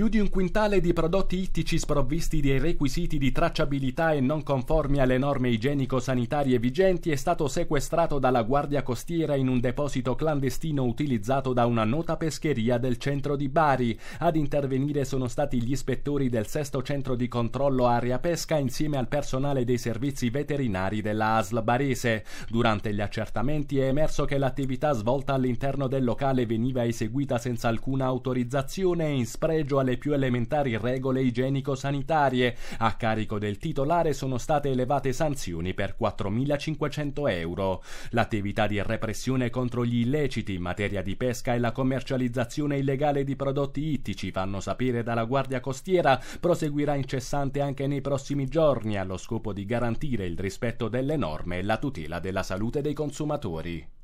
Più di un quintale di prodotti ittici sprovvisti dei requisiti di tracciabilità e non conformi alle norme igienico-sanitarie vigenti è stato sequestrato dalla Guardia Costiera in un deposito clandestino utilizzato da una nota pescheria del centro di Bari. Ad intervenire sono stati gli ispettori del sesto centro di controllo area pesca insieme al personale dei servizi veterinari della ASL barese. Durante gli accertamenti è emerso che l'attività svolta all'interno del locale veniva eseguita senza alcuna autorizzazione e in spregio alle alle più elementari regole igienico-sanitarie. A carico del titolare sono state elevate sanzioni per 4.500 euro. L'attività di repressione contro gli illeciti in materia di pesca e la commercializzazione illegale di prodotti ittici, fanno sapere dalla Guardia Costiera, proseguirà incessante anche nei prossimi giorni allo scopo di garantire il rispetto delle norme e la tutela della salute dei consumatori.